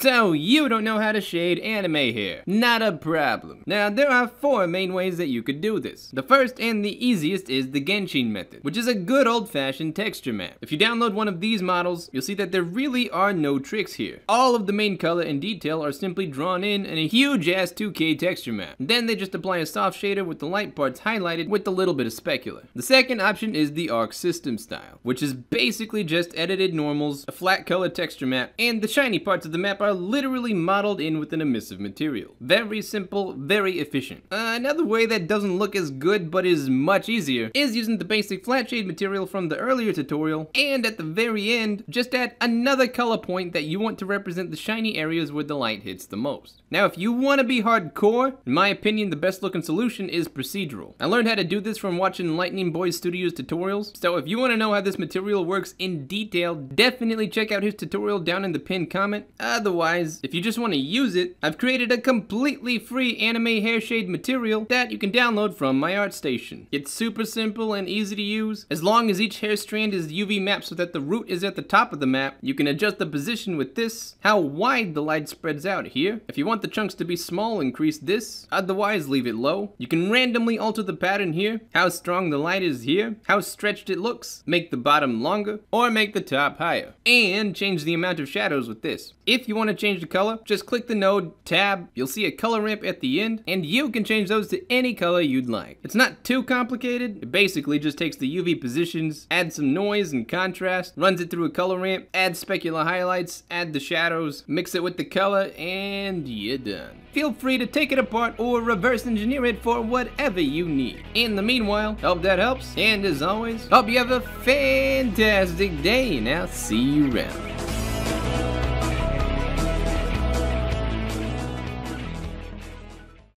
So you don't know how to shade anime here. Not a problem. Now there are four main ways that you could do this. The first and the easiest is the Genshin method, which is a good old fashioned texture map. If you download one of these models, you'll see that there really are no tricks here. All of the main color and detail are simply drawn in in a huge ass 2K texture map. Then they just apply a soft shader with the light parts highlighted with a little bit of specular. The second option is the arc system style, which is basically just edited normals, a flat color texture map, and the shiny parts of the map are are literally modeled in with an emissive material. Very simple, very efficient. Uh, another way that doesn't look as good but is much easier is using the basic flat shade material from the earlier tutorial and at the very end just add another color point that you want to represent the shiny areas where the light hits the most. Now if you want to be hardcore, in my opinion the best looking solution is procedural. I learned how to do this from watching Lightning Boy Studios tutorials, so if you want to know how this material works in detail, definitely check out his tutorial down in the pinned comment. Otherwise Otherwise, if you just want to use it, I've created a completely free anime hair shade material that you can download from my ArtStation. It's super simple and easy to use. As long as each hair strand is UV mapped so that the root is at the top of the map, you can adjust the position with this, how wide the light spreads out here. If you want the chunks to be small, increase this, otherwise leave it low. You can randomly alter the pattern here, how strong the light is here, how stretched it looks, make the bottom longer, or make the top higher. And change the amount of shadows with this. If you want to change the color, just click the node tab. You'll see a color ramp at the end and you can change those to any color you'd like. It's not too complicated. It basically just takes the UV positions, adds some noise and contrast, runs it through a color ramp, adds specular highlights, add the shadows, mix it with the color, and you're done. Feel free to take it apart or reverse engineer it for whatever you need. In the meanwhile, hope that helps, and as always, hope you have a fantastic day, and I'll see you around.